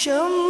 什么？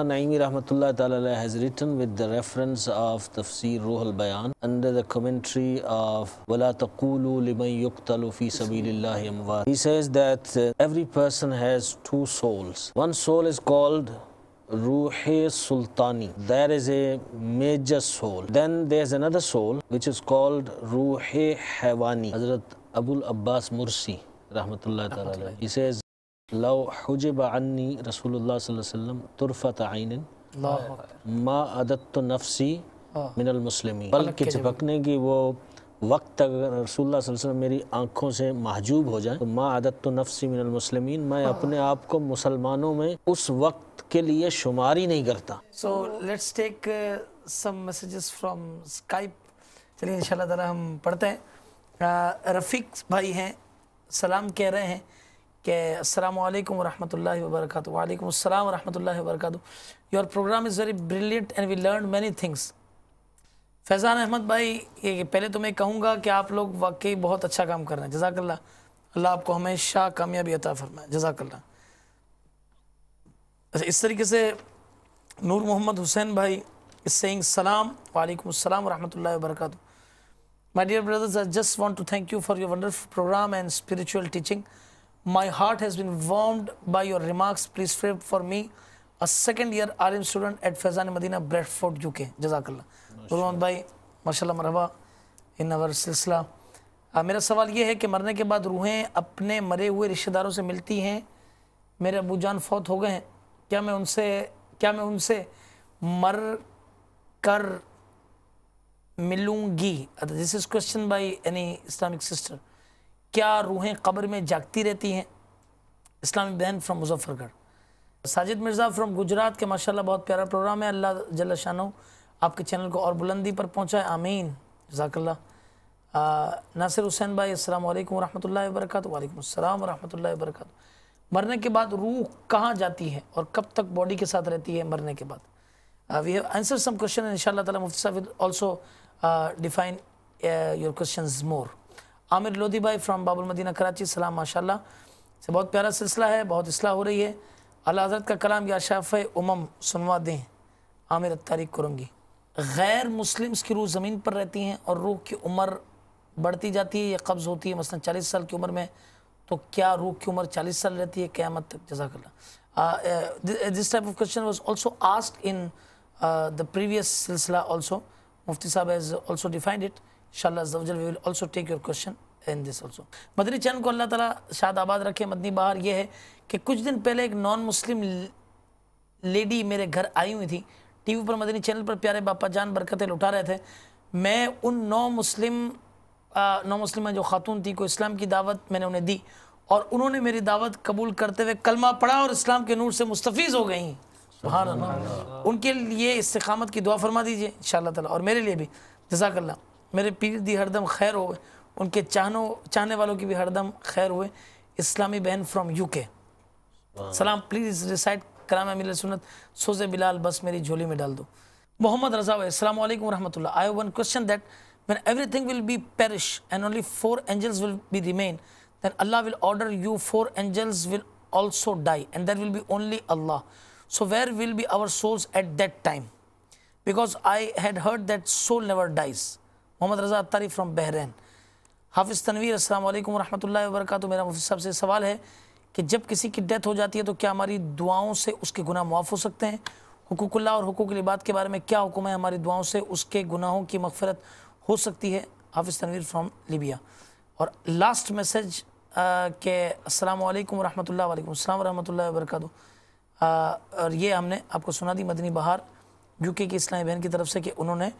Taha Naimi Rahmatullah Ta'ala has written with the reference of Tafsir Ruh al-Bayan under the commentary of وَلَا تَقُولُوا لِمَنْ يُقْتَلُ فِي سَبِيلِ اللَّهِ أَمْوَاتٍ He says that uh, every person has two souls. One soul is called Ruhi Sultani. There is a major soul. Then there's another soul which is called Ruhi Hewani. Hazrat Abul Abbas Mursi, Rahmatullah Ta'ala. He says, लौजब अन्नी रसूल वसम तुरफ़त आइन माँ अदत नफसी मिनलमसलमी बल्कि झपकने की वो वक्त तक रसूल वसम मेरी आँखों से महजूब हो जाए तो माँ आदत तो नफसी मिनलमसलमिन मैं अपने आप को मुसलमानों में उस वक्त के लिए शुमार ही नहीं करता so let's take some messages from Skype चलिए इंशाल्लाह ताला हम पढ़ते हैं uh, रफ़ीक भाई हैं सलाम कह रहे हैं कि अस्सलाम वालेकुम व वबरकत वालेकुम अस्सलाम your programme is very brilliant and we learn many things Faizan Ahmad भाई ये पहले तो मैं कहूँगा कि आप लोग वाकई बहुत अच्छा काम कर रहे हैं जजाकल्ला अल्लाह आपको हमेशा कामयाबी अता फरमाए जजाकल्ला अच्छा इस तरीके से नूर मोहम्मद हुसैन भाई इज सेइंग सलाम वालेकुम अस्सलाम वरहमतुल्लाहि वबरकत My dear brothers, I just want to thank you for your wonderful program and spiritual My heart has been warmed by your remarks. Please pray for me. A second year RM student at Fazan Medina, Bradford, UK. Jazakallah. rohan bhai, mashallah marhaba in our silsila. मेरा सवाल ये है कि मरने के बाद रूहें अपने मरे हुए रिश्तेदारों से मिलती हैं मेरे अबू जान फौत हो गए हैं क्या मैं उनसे क्या मैं उनसे मर कर मिलूंगी this is question by any Islamic sister क्या रूहें कब्र में जागती रहती हैं इस्लामी बहन फ्राम मुजफ्फरगढ़ साजिद मिर्ज़ा फ्राम गुजरात के माशाल्लाह बहुत प्यारा प्रोग्राम है अल्लाह जल्ला शानो आपके चैनल को और बुलंदी पर पहुँचाए आमीन जजाकल्ला नासिर हुसैन भाई अस्सलाम वालेकुम वरहमतुल्लाहि वबरकत वालेकुम अस्सलाम वरहमतुल्लाहि मरने के बाद रूह कहाँ जाती है और कब तक बॉडी के साथ रहती है मरने के बाद we have answer some question इंशाल्लाह ताला मुफ्ती साहब will also define your questions more Aamir Lodhi भाई फ्राम बाबुल मदीना कराची सलाम माशा से बहुत प्यारा सिलसिला है बहुत असलाह हो रही है अला हजरत का कलाम या शाफ़ उमम सुनवा दें आमिर तारीख करूँगी गैर मुस्लिम्स की रूह ज़मीन पर रहती हैं और रूह की उम्र बढ़ती जाती है या कब्ज़ होती है मसलन चालीस साल की उम्र में तो क्या रूह की उम्र चालीस साल रहती है क़्यामत तक जजाक this type of question was also ask in the previous सिलसिला ऑल्सो मुफ्ती साहब हैज़ ऑल्सो डिफाइंड इट इंशाल्लाह we will also take your question in this also Madani channel को अल्लाह ताला शाद आबाद रखे मदनी बहार ये है कि कुछ दिन पहले एक नॉन मुस्लिम लेडी मेरे घर आई हुई थी टीवी पर मदनी चैनल पर प्यारे बापा जान बरकतें लुटा रहे थे मैं उन नौ मुस्लिम नौ मुस्लिम जो खातून थी को इस्लाम की दावत मैंने उन्हें दी और उन्होंने मेरी दावत कबूल करते हुए कलमा पढ़ा और इस्लाम के नूर से मुस्तफ़ हो गई हाँ उनके लिए इस्तकामत की दुआ फरमा दीजिए इन शाह और मेरे लिए भी जजाकल्ला मेरे पीर दी हरदम खैर हो उनके चाहनों चाहने वालों की भी हरदम खैर हुए इस्लामी बहन फ्रॉम यूके सलाम प्लीज़ रिसाइट कराम मिल सुनत सोजे बिलाल बस मेरी झोली में डाल दो मोहम्मद रजा असलम वरहमल I one question that when every thing will be perish and only four angels will be remain then Allah will order you four angels will also die and there will be only Allah so where will be our souls at that time because I had heard that soul never dies Mohammad Raza Attari from Bahrain Hafiz Tanveer असल वालेकुम work मेरा मुफ्ती साहब से सवाल है कि जब किसी की डेथ हो जाती है तो क्या हमारी दुआओं से उसके गुनाह मुआफ़ हो सकते हैं हकूकल्ला और हकूक लिबात के बारे में क्या हुक्म है हमारी दुआओं से उसके गुनाहों की मफफरत हो सकती है हाफिज़ तनवीर फ्राम लिबिया और लास्ट मैसेज के अल्लाम वालेकुम रहमतुल्लाहि वालेकुम अस्सलाम और ये हमने आपको सुना दी मदनी बहार यू के इस्लामी बहन की तरफ से कि उन्होंने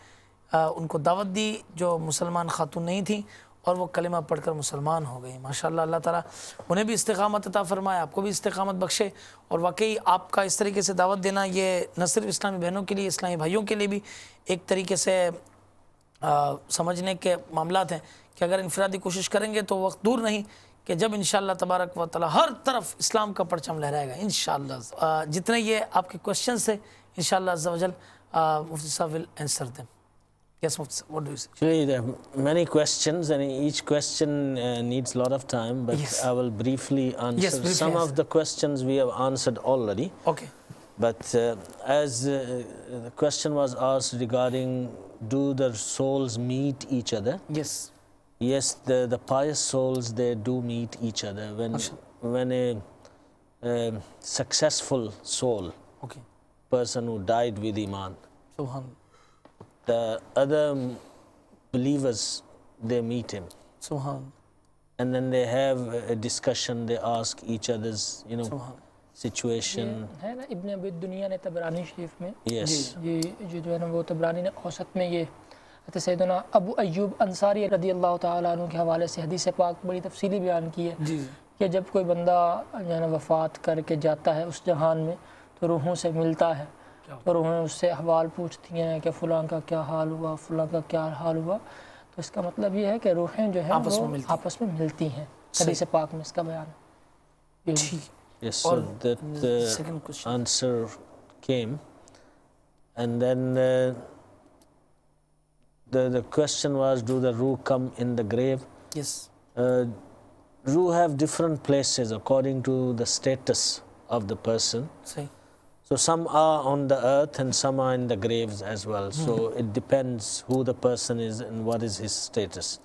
आ, उनको दावत दी जो मुसलमान खातून नहीं थी और वो कलमा पढ़कर मुसलमान हो गई माशा अल्लाह ताला उन्हें भी इस्तकामत अता फरमाए आपको भी इस्तकामत बख्शे और वाकई आपका इस तरीके से दावत देना ये न सिर्फ इस्लामी बहनों के लिए इस्लामी भाइयों के लिए भी एक तरीके से आ, समझने के मामला हैं कि अगर इनफरादी कोशिश करेंगे तो वक्त दूर नहीं कि जब इन तबारक व ताली हर तरफ इस्लाम का परचम लहराएगा इन जितने ये आपके क्वेश्चन थे इन शजल मुफ्ती साहब विल आंसर दें Yes, what do you say? Actually, there are many questions, and each question uh, needs a lot of time, but yes. I will briefly answer yes, briefly some of the questions we have answered already. Okay. But uh, as uh, the question was asked regarding do the souls meet each other? Yes. Yes, the, the pious souls, they do meet each other. When, when a, a, successful soul, okay. person who died with Iman, Subhan. the other believers they meet him. Subhan. And then they have a discussion. They ask each other's, you know, Subhan. situation. है ना इब्न अबी दुनिया ने तबरानी शरीफ में yes. ये ये जो है ना वो तबरानी ने औसत में ये सैदना अबू अयूब अंसारी रदी अल्लाह तु के हवाले से हदीस पाक बड़ी तफसली बयान की है कि जब कोई बंदा जो है ना वफ़ात करके जाता है उस जहान में तो रूहों से मिलता है और उन्हें उससे अहवाल पूछती हैं कि फ़लाँ का क्या हाल हुआ फ़लाँ का क्या हाल हुआ तो इसका मतलब ये है कि रूहें जो है आपस में आपस में मिलती हैं सभी से पाक में इसका बयान Yes, so that uh, answer came, and then uh, the the question was, do the ruh come in the grave? Yes. Uh, ruh have different places according to the status of the person. See. So some are on the earth and some are in the graves as well. So hmm. it depends who the person is and what is his status.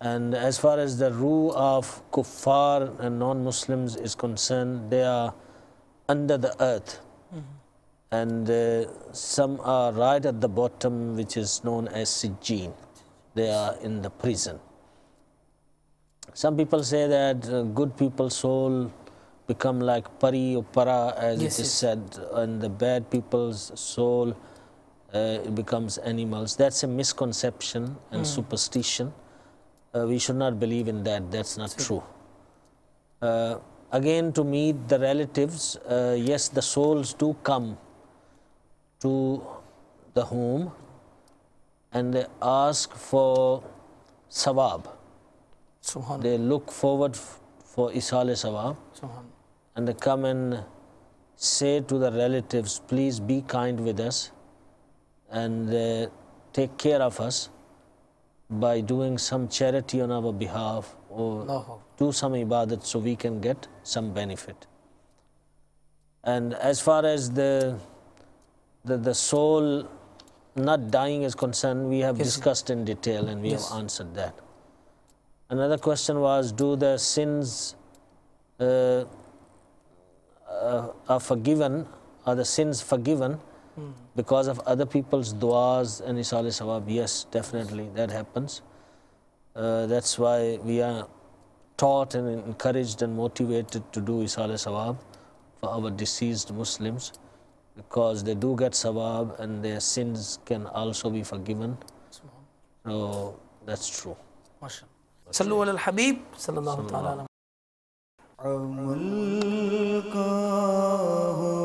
And as far as the rule of kuffar and non-Muslims is concerned, they are under the earth. Mm And uh, some are right at the bottom, which is known as Sijin. They are in the prison. Some people say that uh, good people's soul become like pari or para, as yes, it is yes. said, and the bad people's soul uh, becomes animals. That's a misconception and mm. superstition. Uh, we should not believe in that. That's not That's true. Uh, again, to meet the relatives, uh, yes, the souls do come to the home and they ask for sawab. They look forward for Isale Sawab and they come and say to the relatives, please be kind with us and uh, take care of us by doing some charity on our behalf or no. do some ibadat so we can get some benefit. And as far as the, the, the soul not dying is concerned, we have yes. discussed in detail and we yes. have answered that. Another question was, do the sins uh, uh, are forgiven, are the sins forgiven mm. because of other people's du'as and isal sawab. Yes, definitely, that happens. Uh, that's why we are taught and encouraged and motivated to do isal sawab for our deceased Muslims because they do get sawab and their sins can also be forgiven. So that's true. Mashallah. Sallu ala al-Habib. عمل کا ہو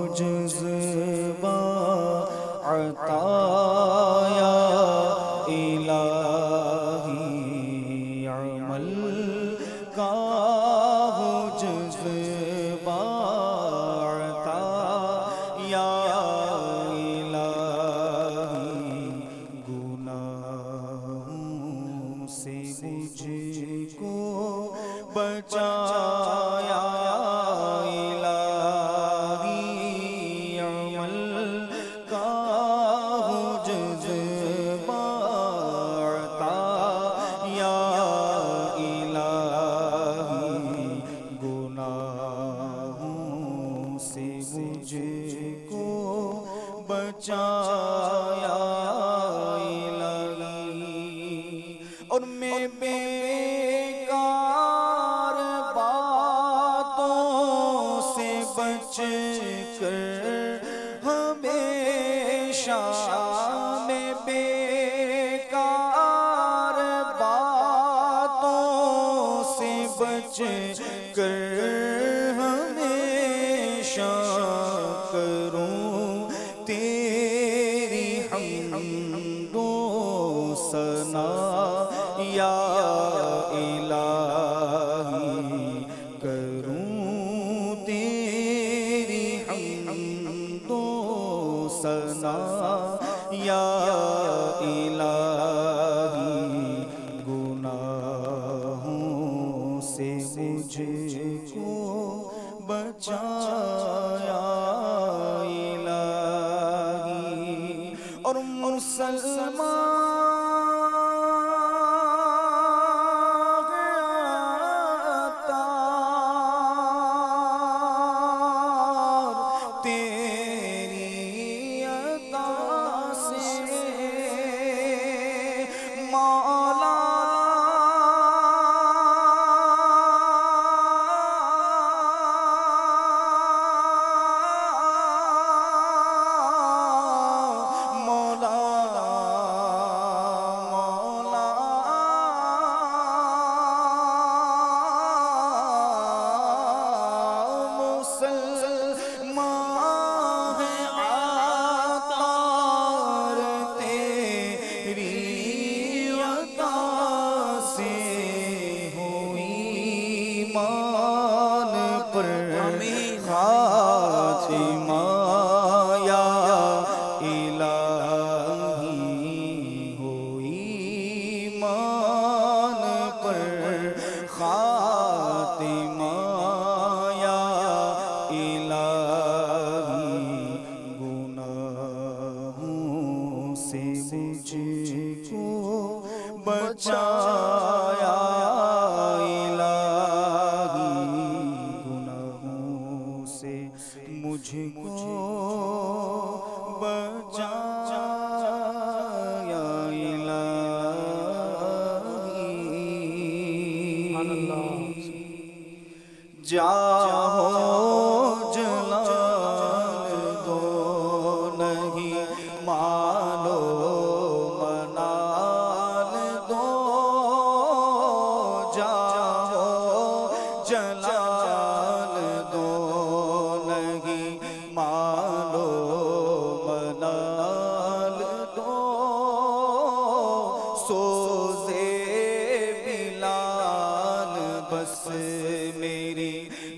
मेरी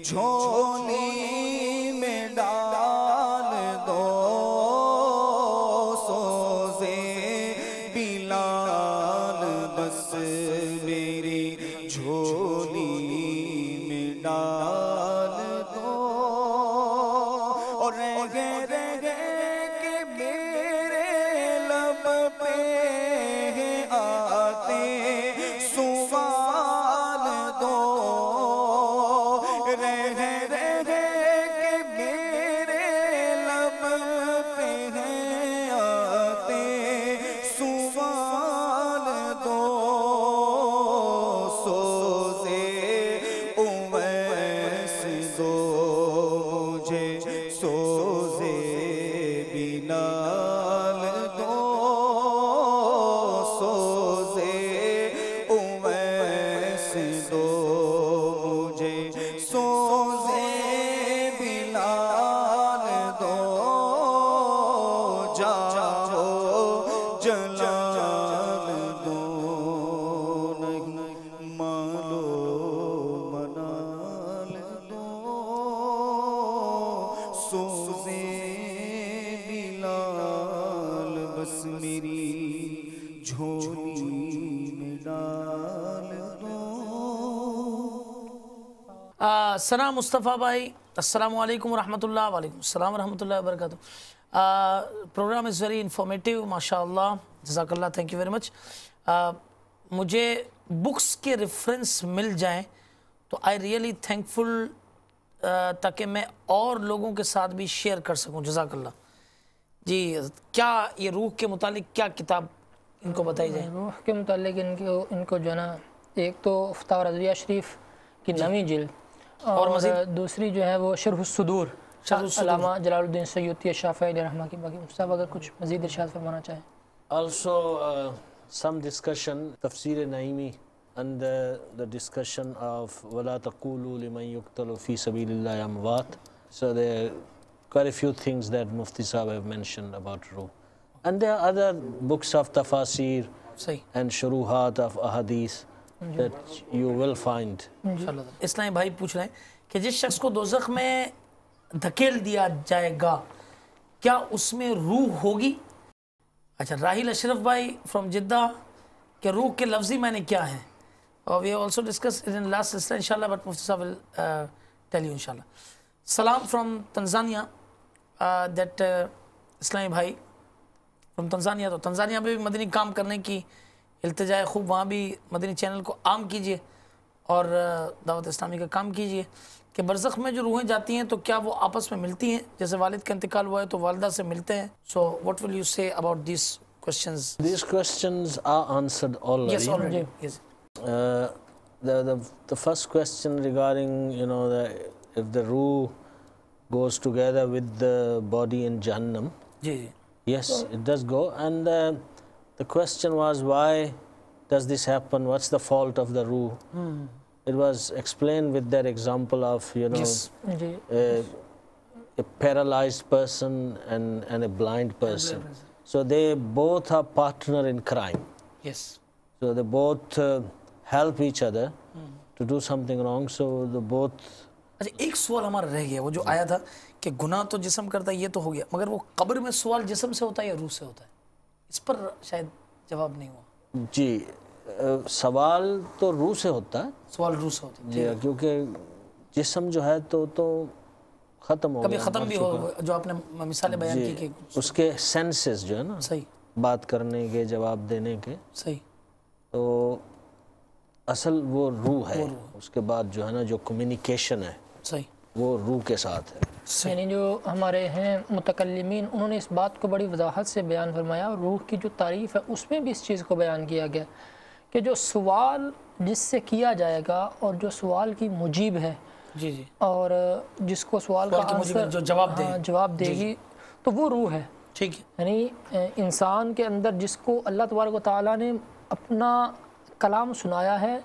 छोनी मुस्तफ़ा भाई असलकम वालेकुम वालेकाम वालेकुम वरक programme is very informative माशा जजाकल्ला thank you very much मुझे books के रेफरेंस मिल जाएँ तो आई रियली थैंकफुल ताकि मैं और लोगों के साथ भी शेयर कर सकूँ जजाकल्ला जी क्या ये रूह के मुतल क्या किताब इनको बताई जाए रूह के मुतल इनको इनको जो ना एक तो अफ्तार रजिया शरीफ की नवी जिल्द और, और दूसरी जो है वो शरहसूदूर अलामा जलालुद्दीन सैयद शाफ़ी रहमा की बाकी मुस्तफ़ अगर कुछ मज़ीद इर्शाद फरमाना चाहें ऑल्सो सम डिस्कशन तफसीर Naimi under the discussion of وَلَا تَقُولُوا لِمَنْ يُقْتَلُ فِي سَبِيلِ اللَّهِ أَمْوَاتٍ So there are quite a few things that Mufti Sahib have mentioned about Ruh. And there are other books of tafasir and shuruhat of ahadith. that you will find इस्लाम भाई पूछ रहे हैं कि जिस शख्स को दोजख में धकेल दिया जाएगा क्या उसमें रूह होगी अच्छा राहिल अशरफ भाई फ्रॉम जिद्दा के रूह के लफ्ज ही मैंने क्या है और we also discuss in last सिलसिला इंशाल्लाह बट मुफ्ती साहब विल टेल यू इंशाल्लाह सलाम फ्रॉम तंजानिया दैट इस्लामी भाई फ्रॉम तंजानिया तो तंजानिया में भी मदनी काम करने की uh, अल्तजाए खूब वहाँ भी मदनी चैनल को आम कीजिए और दावत इस्लामी का काम कीजिए कि बरसख में जो रूहें जाती हैं तो क्या वो आपस में मिलती हैं जैसे वालिद का इंतकाल हुआ है तो वालदा से मिलते हैं so what will you say about this question this question are answered already The, the, the first question regarding you know the, if the ruh goes together with the body in Jahannam. Yes, it does go. And uh, The question was, why does this happen? What's the fault of the Ruh? Mm. It was explained with that example of, you know, yes. a, a, paralyzed person and, and a blind person. So they both are partner in crime. Yes. So they both uh, help each other mm. to do something wrong. So the both अच्छा एक सवाल हमारा रह गया वो जो आया था कि गुनाह तो जिसम करता है ये तो हो गया मगर वो कब्र में सवाल जिसम से होता है या रूह से होता है इस पर शायद जवाब नहीं हुआ जी आ, सवाल तो रूह से होता है सवाल रूह से होता है क्योंकि जिसम जो है तो तो ख़त्म हो कभी ख़त्म भी हो जो आपने मिसालें बयान की कि उसके सेंसेस जो है ना सही बात करने के जवाब देने के सही तो असल वो रूह है, वो रू। उसके बाद जो है ना जो कम्युनिकेशन है सही वो रूह के साथ है यानी जो हमारे हैं मतकलमिन उन्होंने इस बात को बड़ी वजाहत से बयान फरमाया और रूह की जो तारीफ़ है उसमें भी इस चीज़ को बयान किया गया कि जो सवाल जिससे किया जाएगा और जो सवाल की मुजीब है जी जी और जिसको सवाल का आंसर जो जवाब दे हाँ, जवाब देगी तो वो रूह है ठीक है यानी इंसान के अंदर जिसको अल्लाह तबारक ताली ने अपना कलाम सुनाया है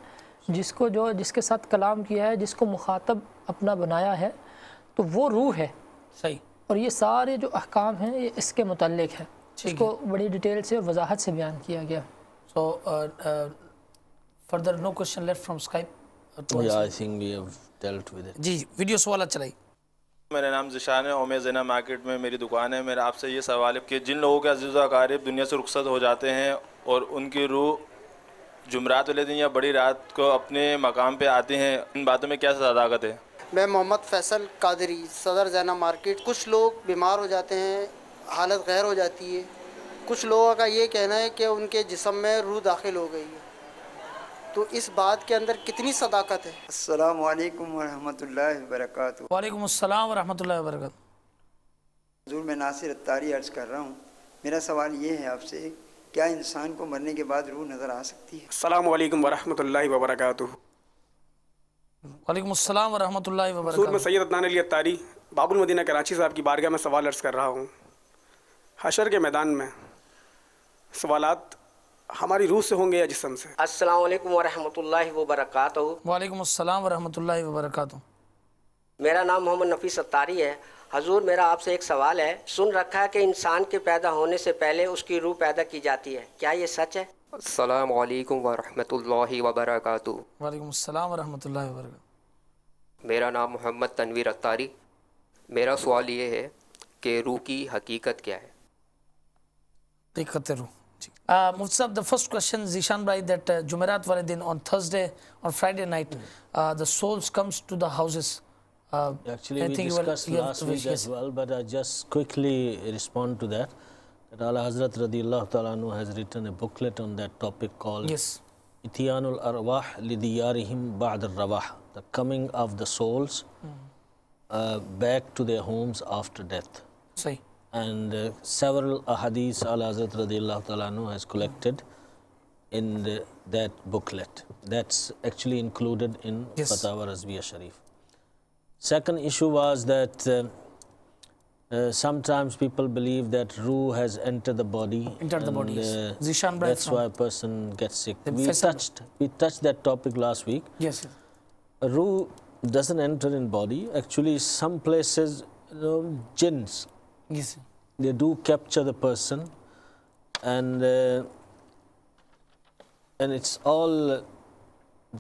जिसको जो जिसके साथ कलाम किया है जिसको मुखातब अपना बनाया है तो वो रूह है सही और ये सारे जो अहकाम हैं ये इसके मतलब है इसको बड़ी डिटेल से और वजाहत से बयान किया गया so further no question left from Skype जी वीडियो सवाल चलाई अच्छा मेरा नाम जिशान है और जना मार्केट में मेरी दुकान है मेरा आपसे ये सवाल है कि जिन लोगों के अजीज़ दुनिया से रुखसत हो जाते हैं और उनकी रूह जुमरात वाले दिन या बड़ी रात को अपने मकाम पे आते हैं इन बातों में क्या सदाकत है मैं मोहम्मद फैसल कादरी सदर जैना मार्केट कुछ लोग बीमार हो जाते हैं हालत गैर हो जाती है कुछ लोगों का ये कहना है कि उनके जिसम में रूह दाखिल हो गई है तो इस बात के अंदर कितनी सदाकत है अल्लाम वालेकुम वरहमतुल्लाहि मैं नासिर अतारी अर्ज कर रहा हूँ मेरा सवाल ये है आपसे क्या इंसान को मरने के बाद रूह नज़र आ सकती है अल्लाम वालेकुम वरहमतुल्लाहि वालेकुम अस्सलाम वरहमतुल्लाहि में सैयद अदनान अली अतारी बाबुल मदीना कराची साहब की बारगाह में सवाल अर्ज़ कर रहा हूँ हशर के मैदान में सवाल हमारी रूह से होंगे या जिसम से अस्सलाम वालेकुम वरहमतुल्लाहि वबरकातुहू वालेकुम अस्सलाम वरहमतुल्लाहि मेरा नाम मोहम्मद नफीस अतारी है हजूर मेरा आपसे एक सवाल है सुन रखा है कि इंसान के पैदा होने से पहले उसकी रूह पैदा की जाती है क्या ये सच है अल्लाम वरहमतुल्लाहि वबरकातु वालेकुम अस्सलाम वरहमतुल्लाहि वबरकातु मेरा नाम मोहम्मद तनवीर अत्तारी मेरा सवाल ये है कि रूह की हकीकत क्या है हकीकत रूह Uh, Mufti the first question, Zishan Bhai, that uh, Jumarat Waladin on Thursday or Friday night, uh, the souls comes to the houses. Uh, Actually, we discussed will, last week as well, but I just quickly respond to that. that Allah Hazrat radiallahu ta'ala has written a booklet on that topic called yes. Itiyanul Arwah Lidiyarihim Ba'd Rawah, the coming of the souls mm. uh, back to their homes after death. Say And uh, several ahadiths Allah Hazrat radiallahu ta'ala has collected mm. in the, that booklet. That's actually included in yes. Fatawa Sharif. Second issue was that uh, uh, sometimes people believe that Ru has entered the body. Entered the body. Uh, that's why a person gets sick. We touched we touched that topic last week. Yes. Ru doesn't enter in body. Actually, some places, you know, jinns. Yes. They do capture the person, and uh, and it's all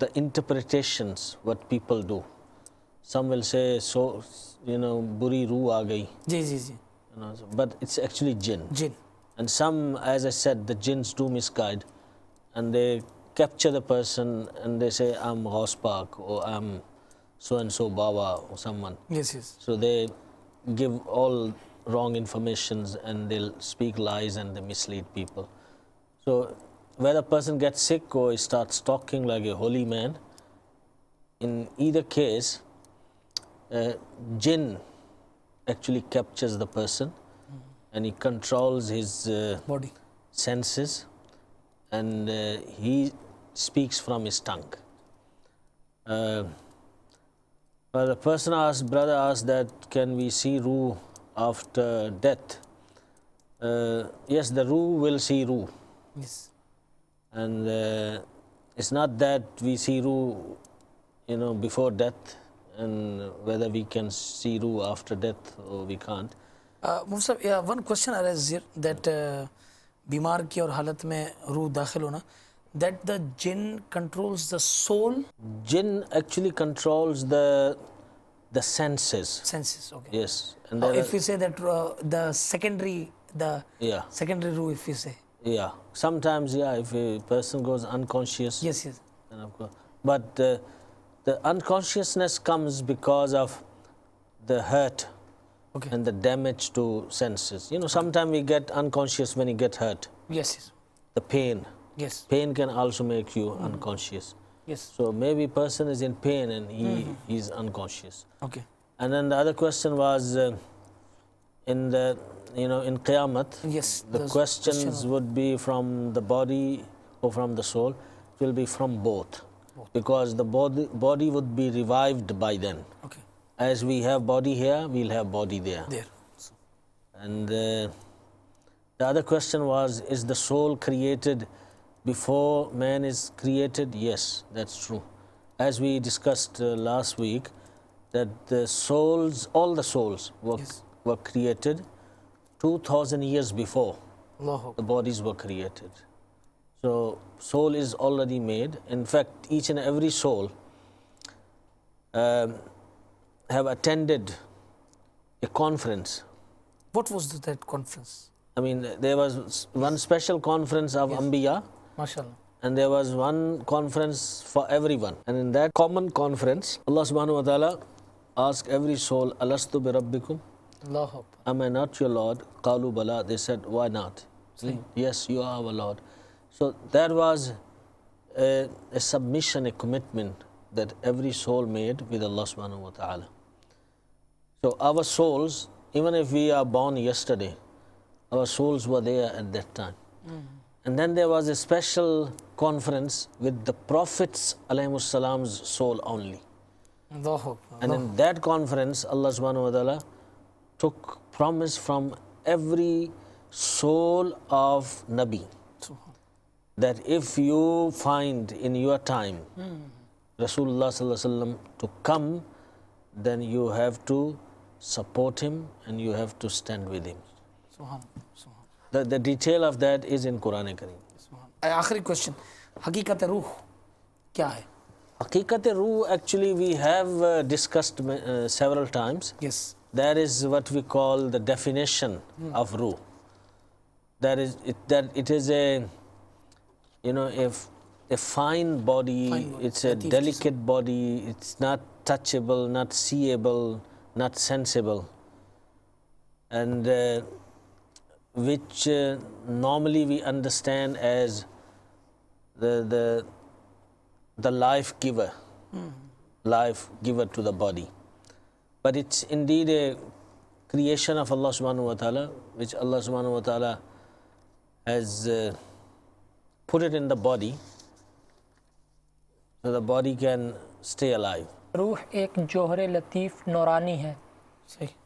the interpretations what people do. Some will say so you know, buri ru aa gayi. Ji, ji, ji. You know, so, but it's actually jinn. Jinn. And some, as I said, the jinns do misguide and they capture the person and they say, I'm Ghaus or I'm so and so Baba or someone. Yes, yes. So they give all wrong informations and they'll speak lies and they mislead people. So whether a person gets sick or starts talking like a holy man, in either case, uh, jinn actually captures the person mm. and he controls his uh, body senses and uh, he speaks from his tongue uh, well, the person asked brother asked that can we see Ru after death uh, yes the Ru will see Ru. yes and uh, it's not that we see Ru, you know before death and whether we can see ru after death or we can't. Uh, Mufsab, yeah, one question arises here that bimar uh, ki की halat हालत ru dakhil दाखिल that the jinn controls the soul jinn actually controls the the senses senses okay yes and uh, if we say that uh, the secondary the yeah secondary ru, if we say yeah sometimes yeah if a person goes unconscious yes yes then of course but uh, the unconsciousness comes because of the hurt okay. and the damage to senses. You know, sometimes we get unconscious when you get hurt. Yes. yes. The pain. Yes. Pain can also make you mm unconscious. Yes. So maybe person is in pain and he mm is unconscious. Okay. And then the other question was uh, in the you know in Qiyamah. Yes. The questions question. would be from the body or from the soul. It will be from both because the body, body would be revived by then. Okay. As we have body here, we'll have body there. There. So. And uh, the other question was, is the soul created before man is created? Yes, that's true. As we discussed uh, last week, that the souls, all the souls were, yes. were created 2000 years before the bodies were created. So soul is already made. In fact, each and every soul um, have attended a conference. What was that conference? I mean, there was one special conference of yes. Ambiya. MashaAllah. And there was one conference for everyone. And in that common conference, Allah subhanahu wa ta'ala asked every soul, Alastu bi rabbikum? Am I not your Lord? Kalu bala. They said, why not? Same. Yes, you are our Lord. So there was a, a, submission, a commitment that every soul made with Allah subhanahu wa ta'ala. So our souls, even if we are born yesterday, our souls were there at that time. Mm -hmm. And then there was a special conference with the Prophet's salam's soul only. and in that conference, Allah subhanahu wa ta'ala took promise from every soul of Nabi that if you find in your time mm. Rasulullah to come, then you have to support him and you have to stand with him. Subhan, Subhan. The, the detail of that is in Quran Kareem. Akhri question. Hakikat Ruh, kya hai? Ruh, actually, we have uh, discussed uh, several times. Yes. That is what we call the definition mm. of Ruh. That is, it, that it is a you know, if a fine body, fine body. it's a delicate body, it's not touchable, not seeable, not sensible. And uh, which uh, normally we understand as the, the, the life giver, mm. life giver to the body. But it's indeed a creation of Allah subhanahu wa ta'ala, which Allah subhanahu wa ta'ala has. Uh, put it in the body so the body can stay alive. रूह एक जौहर लतीफ़ नौरानी है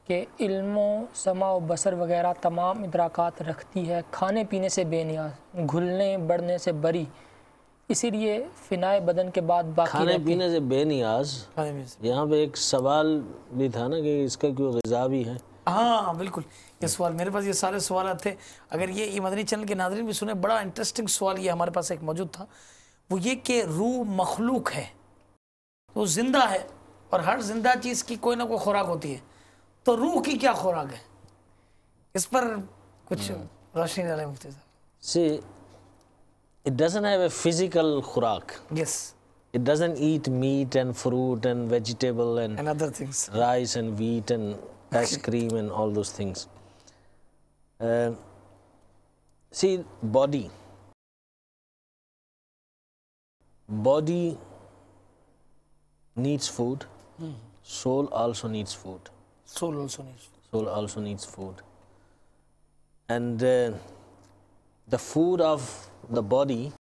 कि Elmo समा व बसर वगैरह तमाम इदराकात रखती है खाने पीने से बेनियाज घुलने बढ़ने से बरी इसीलिए फ़िनाए बदन के बाद बाकी खाने पीने से बेनियाज यहाँ पे एक सवाल भी था ना कि इसका क्यों गजा भी है हाँ, हाँ बिल्कुल ये हाँ। सवाल मेरे पास ये सारे सवाल थे अगर ये, ये मदनी चैनल के नाजरन भी सुने बड़ा इंटरेस्टिंग सवाल ये हमारे पास एक मौजूद था वो ये कि रूह मखलूक है वो तो ज़िंदा है और हर जिंदा चीज़ की कोई ना कोई खुराक होती है तो रूह की क्या खुराक है इस पर कुछ हाँ। रोशनी डाले मुफ्ती साहब सी इट डजन है फिजिकल खुराक yes it doesn't eat meat and fruit and vegetable and, and other things rice and wheat and ice cream and all those things. Uh, see, body. Body needs food. Mm. Soul also needs food. Soul also needs food. Soul also needs food. And uh, the food of the body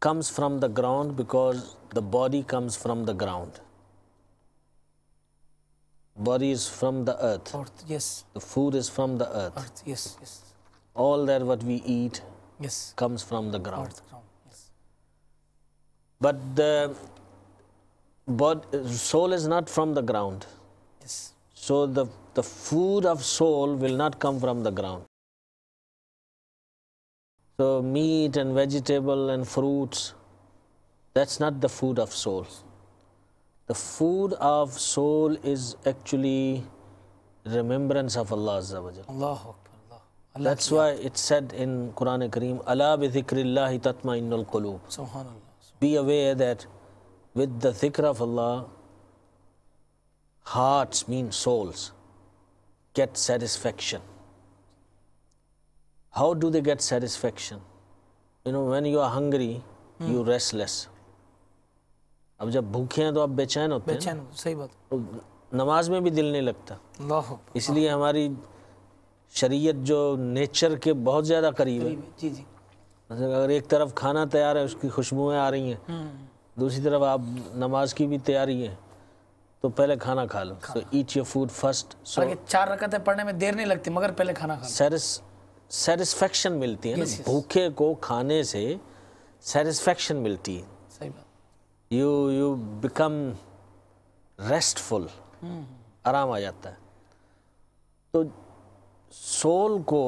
comes from the ground because the body comes from the ground. Body is from the earth. earth yes. The food is from the earth. earth yes, yes. All that what we eat yes. comes from the ground. Earth, ground yes. But the body, soul is not from the ground. Yes. So the, the food of soul will not come from the ground. So meat and vegetable and fruits, that's not the food of soul the food of soul is actually remembrance of Allah Azza wa That's why it said in Quran Kareem, Allah bi dhikrillahi tatma'innul qulub. Subhanallah. Be aware that with the dhikr of Allah, hearts mean souls get satisfaction. How do they get satisfaction? You know, when you are hungry, hmm. you're restless. अब जब भूखे हैं तो आप बेचैन होते बेचैन हैं सही बात तो नमाज में भी दिल नहीं लगता इसलिए हाँ। हमारी शरीयत जो नेचर के बहुत ज़्यादा करीब है जी जी अगर एक तरफ खाना तैयार है उसकी खुशबुएं आ रही हैं हम्म। दूसरी तरफ आप नमाज की भी तैयारी है तो पहले खाना खा लो so eat your food first so चार रकतें पढ़ने में देर नहीं लगती मगर पहले खाना खा सेटिस्फेक्शन मिलती है ना भूखे को खाने से सेटिस्फेक्शन मिलती है सही बात यू यू बिकम रेस्टफुल आराम आ जाता है तो सोल को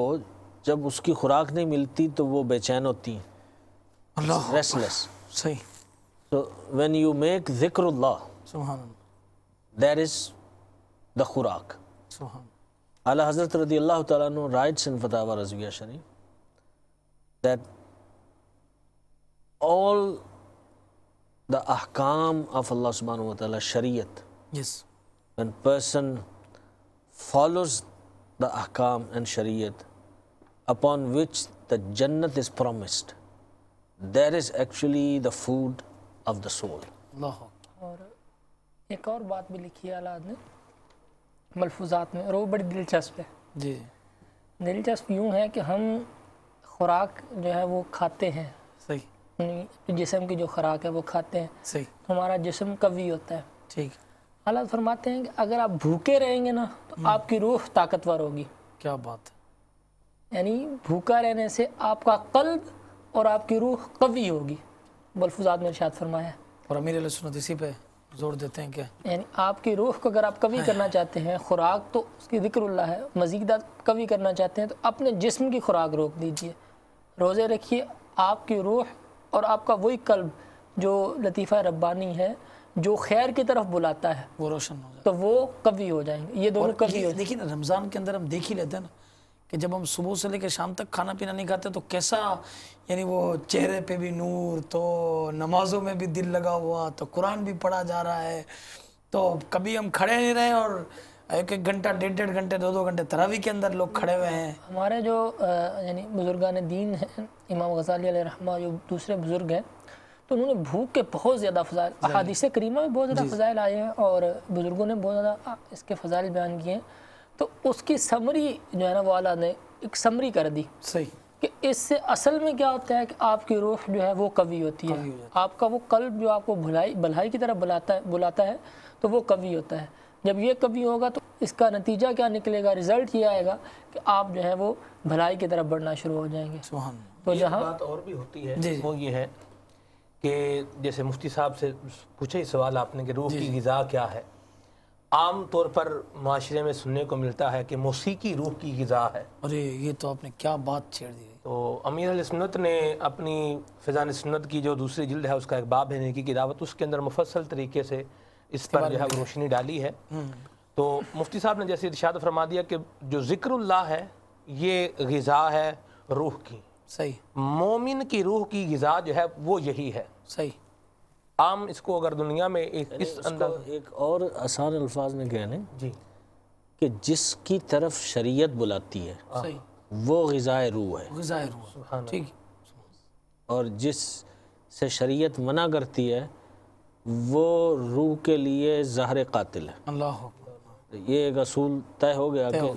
जब उसकी खुराक नहीं मिलती तो वो बेचैन होती हैं रेस्टलेस सही तो व्हेन यू मेक जिक्र देर इज़ द खुराक अला हज़रत रदी अल्लाह तु writes in Fatawa Razaviyya Sharif that all the ahkam of Allah subhanahu wa ta'ala, shariat. Yes. When person follows the ahkam and shariat upon which the jannat is promised, there is actually the food of the soul. Allah. और एक और बात भी लिखी है आलाद ने मलफूजात में और वो बड़ी दिलचस्प है जी दिलचस्प यूँ है कि हम खुराक जो है वो खाते हैं सही जिसम की जो खुराक है वो खाते हैं सही हमारा जिसम कवी होता है ठीक हालात फरमाते हैं कि अगर आप भूखे रहेंगे ना तो हम्म। आपकी रूह ताकतवर होगी क्या बात है यानी भूखा रहने से आपका कल्ब और आपकी रूह कवी होगी बल्फुजात में शायद फरमाया और अमीर सुनत इसी पे जोर देते हैं क्या यानी आपकी रूह को अगर आप कवी करना चाहते हैं खुराक तो उसकी जिक्रल्ला है मजीद आप कवी करना चाहते हैं तो अपने जिस्म की खुराक रोक दीजिए रोज़े रखिए आपकी रूह और आपका वही कल्ब जो लतीफ़ा रब्बानी है जो खैर की तरफ बुलाता है वो रोशन हो जाए तो वो कभी हो जाएंगे ये दोनों कभी लेकिन रमज़ान के अंदर हम देख ही लेते हैं ना कि जब हम सुबह से लेकर शाम तक खाना पीना नहीं खाते तो कैसा यानी वो चेहरे पे भी नूर तो नमाजों में भी दिल लगा हुआ तो कुरान भी पढ़ा जा रहा है तो कभी हम खड़े नहीं रहे और एक एक घंटा डेढ़ डेढ़ घंटे दो दो घंटे तरावी के अंदर लोग खड़े हुए हैं हमारे जो यानी बुजुर्गान दीन हैं इमाम गजाली रहमा जो दूसरे बुज़ुर्ग हैं तो उन्होंने भूख के बहुत ज़्यादा फ़जाइल हादिस करीमा में बहुत ज़्यादा फ़जाइल आए हैं और बुज़ुर्गों ने बहुत ज़्यादा इसके फ़जाइल बयान किए हैं तो उसकी समरी जो है ना वाला ने एक समरी कर दी सही कि इससे असल में क्या होता है कि आपकी रूह जो है वो कवि होती है आपका वो कल्ब जो आपको भलाई भलाई की तरफ बुलाता है बुलाता है तो वो कवि होता है जब ये कभी होगा तो इसका नतीजा क्या निकलेगा रिज़ल्ट ये आएगा कि आप जो है वो भलाई की तरफ बढ़ना शुरू हो जाएंगे तो, तो जहाँ बात और भी होती है जी, वो ये है कि जैसे मुफ्ती साहब से पूछे ही सवाल आपने कि रूह की गज़ा क्या है आम तौर पर माशरे में सुनने को मिलता है कि मौसीकी रूह की गज़ा है अरे ये तो आपने क्या बात छेड़ दी तो अमीर अलसन्नत ने अपनी फ़िज़ान सन्नत की जो दूसरी जिल्द है उसका एक बाब है नेकी की दावत उसके अंदर मुफसल तरीके से इस पर जो है रोशनी डाली है हम्म। तो मुफ्ती साहब ने जैसे इर्शाद फरमा दिया कि जो जिक्रल्ला है ये गज़ा है रूह की सही मोमिन की रूह की गज़ा जो है वो यही है सही आम इसको अगर दुनिया में एक इस अंदर एक और आसान अल्फाज में कहने जी कि जिसकी तरफ शरीयत बुलाती है हाँ। सही वो गज़ाए रूह है गज़ाए रूह ठीक और जिस से शरीयत मना करती है वो रूह के लिए जहर कातिल है अल्लाह ये एक असूल तय हो गया कि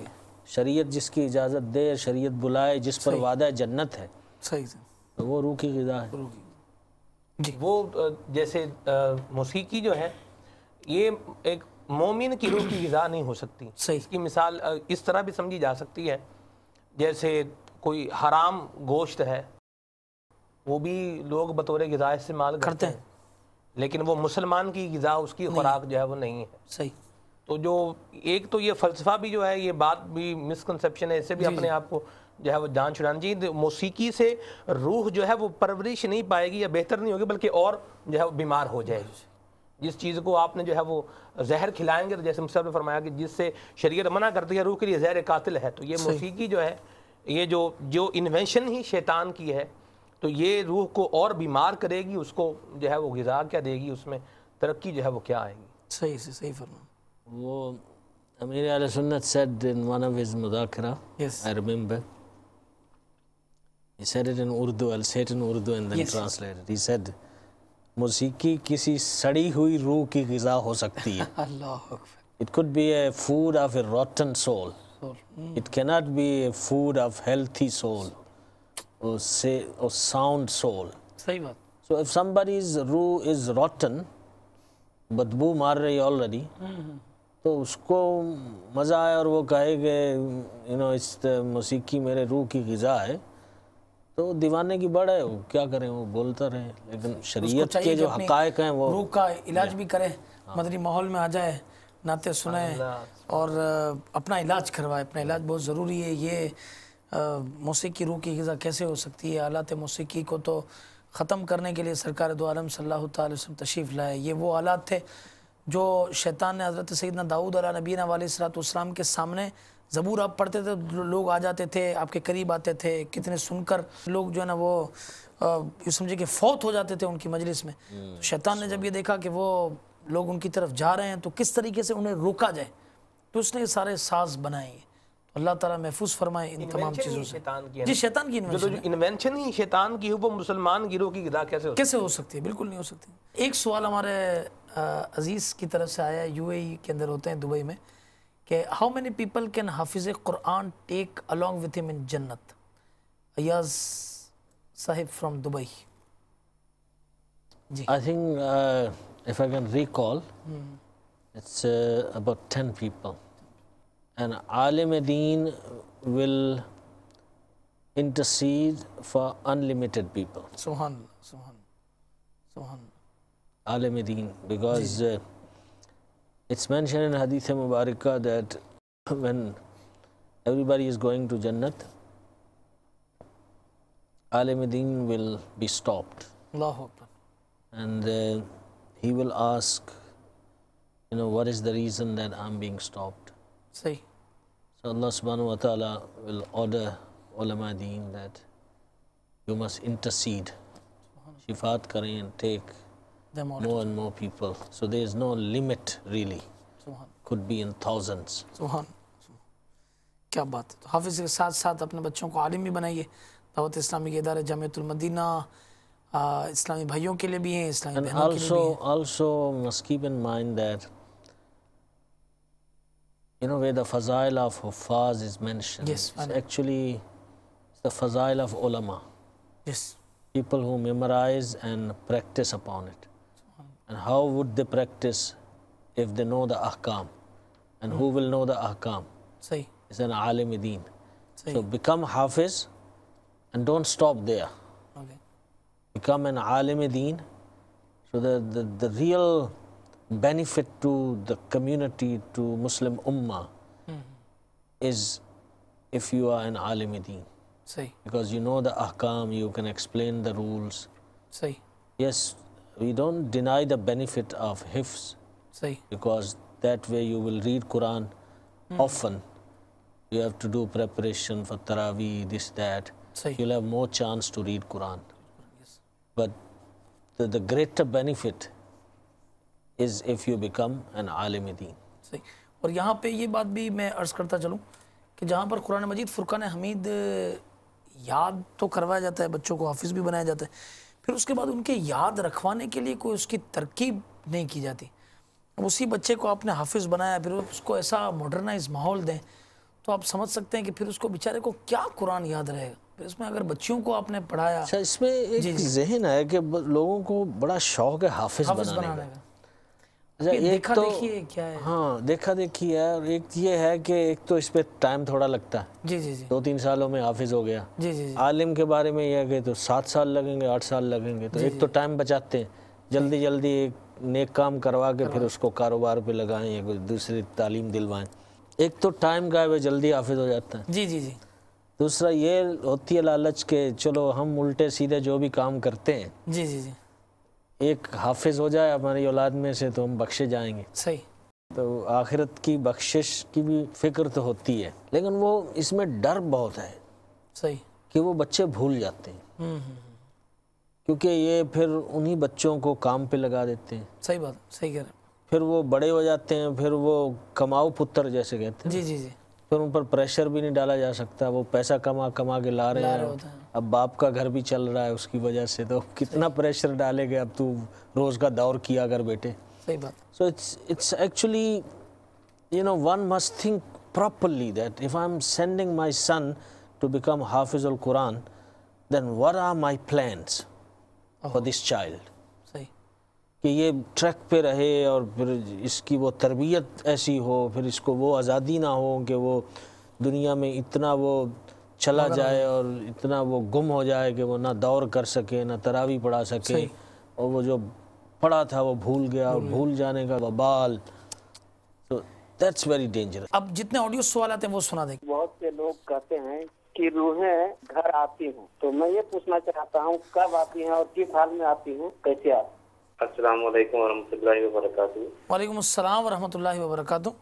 शरीयत जिसकी इजाज़त दे शरीयत बुलाए जिस पर वादा जन्नत है सही तो वो रूह की गजा है जी वो जैसे मौसीकी जो है ये एक मोमिन की रूह की गजा नहीं हो सकती सही इसकी मिसाल इस तरह भी समझी जा सकती है जैसे कोई हराम गोश्त है वो भी लोग बतौर गजा इस्तेमाल करते हैं लेकिन वो मुसलमान की गज़ा उसकी खुराक जो है वो नहीं है सही तो जो एक तो ये फ़लसफ़ा भी जो है ये बात भी मिसकनसेप्शन है इससे भी अपने आप को जो है वो जान छुड़ान जी तो मौसीकी से रूह जो है वो परवरिश नहीं पाएगी या बेहतर नहीं होगी बल्कि और जो है वो बीमार हो जाएगी जिस चीज़ को आपने जो है वो जहर खिलाएंगे तो जैसे मुसाब ने फरमाया कि जिससे शरीर मना करती है रूह के लिए जहर कातिल है तो ये मौसीकी जो है ये जो जो इन्वेंशन ही शैतान की है तो ये रूह को और बीमार करेगी उसको जो है वो गज़ा क्या देगी उसमें तरक्की जो है वो क्या आएगी सही से सही फरमा वो अमीर सुन्नत said in one of his मुदाखरा I remember he said it in Urdu all set in Urdu and then translated he said मौसीकी किसी सड़ी हुई रूह की गिजा हो सकती है अल्लाह अकबर it could be a food of a rotten soul it can not be a food of healthy soul say a sound soul. सही बात. So if somebody's roo is rotten, बदबू मार रही already, तो उसको मज़ा आए और वो कहे कि यू नो इस मौसीकी मेरे roo की गज़ा है तो दीवाने की बड़ा है वो क्या करें वो बोलता रहे लेकिन शरीयत के जो हकायक हैं वो रूह का इलाज भी करें हाँ। मदरी माहौल में आ जाए नाते सुनाए और अपना इलाज करवाए अपना इलाज बहुत ज़रूरी है ये मौसीकी रूह की गज़ा कैसे हो सकती है आलात मौसीकी को तो ख़त्म करने के लिए सरकार दो आलम सल्ला वसम तशरीफ़ लाए ये वो आलात थे जो शैतान ने हज़रत सैदना दाऊद अला सरात उसम के सामने ज़बूर आप पढ़ते थे तो लोग आ जाते थे आपके करीब आते थे कितने सुनकर लोग जो है ना वो ये समझे कि फौत हो जाते थे उनकी मजलिस में हम्म। तो शैतान ने जब ये देखा कि वो लोग उनकी तरफ जा रहे हैं तो किस तरीके से उन्हें रोका जाए तो उसने सारे साज बनाए अल्लाह ताला महफूज फरमाए इन तमाम चीज़ों से जी शैतान की इन्वेंशन जो, इन्वेंशन ही शैतान की हो वो मुसलमान गिरोह की गिदा कैसे हो कैसे हो सकती है बिल्कुल नहीं हो सकती एक सवाल हमारे अजीज़ की तरफ से आया यूएई के अंदर होते हैं दुबई में कि हाउ मेनी पीपल कैन हाफिज़ Quran take along with him in जन्नत अयाज साहिब from Dubai ji I think if I can recall it's about ten people an alim deen will intercede for unlimited people. Subhanallah, subhanallah, subhanallah. Alim deen, because uh, it's mentioned in Hadith Mubarak that when everybody is going to Jannat, alim deen will be stopped. Allahu Akbar. And uh, he will ask, you know, what is the reason that I'm being stopped? Say. So Allah subhanahu wa ta'ala will order ulama deen that you must intercede. Shifat kare and take more and more people. So there is no limit really. Could be in thousands. Subhan. क्या बात है तो हाफिज़ के साथ साथ अपने बच्चों को आलिम भी बनाइए दावत इस्लामी के इदारे जामतुलमदीना इस्लामी भाइयों के लिए भी हैं इस्लामी बहनों के लिए भी हैं। also, also must keep in mind that you know, where the fazail of Huffaz is mentioned. Yes. It's actually it's the fazail of ulama. Yes. People who memorize and practice upon it. And how would they practice if they know the ahkam? And mm. who will know the ahkam? Say. It's an alim deen. So become hafiz and don't stop there. Okay. Become an alim deen. So the, the, the real benefit to the community, to Muslim Ummah, mm -hmm. is if you are an alim deen. Because you know the ahkam, you can explain the rules. Say. Yes, we don't deny the benefit of Hifs, Say. Because that way you will read Quran mm. often. You have to do preparation for Taraweeh, this, that. Say. You'll have more chance to read Quran. Yes. But the, the greater benefit is if you become an आलिम दीन सही और यहाँ पे ये बात भी मैं अर्ज़ करता चलूँ कि जहाँ पर कुरान मजीद फ़ुरक़ान हमीद याद तो करवाया जाता है बच्चों को हाफिज़ भी बनाया जाता है फिर उसके बाद उनके याद रखवाने के लिए कोई उसकी तरकीब नहीं की जाती अब उसी बच्चे को आपने हाफिज़ बनाया फिर उसको ऐसा मॉडर्नाइज माहौल दें तो आप समझ सकते हैं कि फिर उसको बेचारे को क्या कुरान याद रहेगा फिर इसमें अगर बच्चियों को आपने पढ़ाया अच्छा इसमें एक जहन है कि लोगों को बड़ा शौक है हाफिज़, हाफिज़ बनाने का अच्छा एक तो क्या है हाँ देखा देखी है और एक ये है कि एक तो इस पे टाइम थोड़ा लगता है जी जी जी दो तीन सालों में हाफिज हो गया जी जी, जी। आलिम के बारे में यह कि तो सात साल लगेंगे आठ साल लगेंगे तो जी, एक जी। तो टाइम बचाते हैं जल्दी जल्दी एक नेक काम करवा के फिर उसको कारोबार पे लगाएं या कुछ दूसरी तालीम दिलवाएं एक तो टाइम का है वह जल्दी हाफिज हो जाता है जी जी जी दूसरा ये होती है लालच के चलो हम उल्टे सीधे जो भी काम करते हैं जी जी जी एक हाफिज हो जाए हमारी औलाद में से तो हम बख्शे जाएंगे सही तो आखिरत की बख्शिश की भी फिक्र तो होती है लेकिन वो इसमें डर बहुत है सही कि वो बच्चे भूल जाते हैं हम्म, हम्म, हम्म। क्योंकि ये फिर उन्हीं बच्चों को काम पे लगा देते हैं सही बात सही कह रहे हैं फिर वो बड़े हो जाते हैं फिर वो कमाऊ पुत्र जैसे कहते हैं जी जी जी फिर उन पर प्रेशर भी नहीं डाला जा सकता वो पैसा कमा कमा के ला रहे हैं अब बाप का घर भी चल रहा है उसकी वजह से तो कितना प्रेशर डालेगा अब तू रोज़ का दौर किया अगर बेटे सही बात so it's it's actually you know one must think properly that if I'm sending my son to become Hafiz al Quran, then what are my plans oh. for this child? कि ये ट्रैक पे रहे और फिर इसकी वो तरबियत ऐसी हो फिर इसको वो आज़ादी ना हो कि वो दुनिया में इतना वो चला जाए और इतना वो गुम हो जाए कि वो ना दौड़ कर सके ना तरावी पढ़ा सके और वो जो पढ़ा था वो भूल गया और भूल जाने का बबाल तो दैट्स वेरी डेंजरस अब जितने ऑडियो सवाल आते हैं वो सुना देंगे बहुत से लोग कहते हैं कि रूहें घर आती हूँ तो मैं ये पूछना चाहता हूँ कब आती हैं और किस हाल में आती हूँ कैसे आती अस्सलाम वालेकुम वरहमतुल्लाहि वालेकुम अस्सलाम वरहमतुल्लाहि व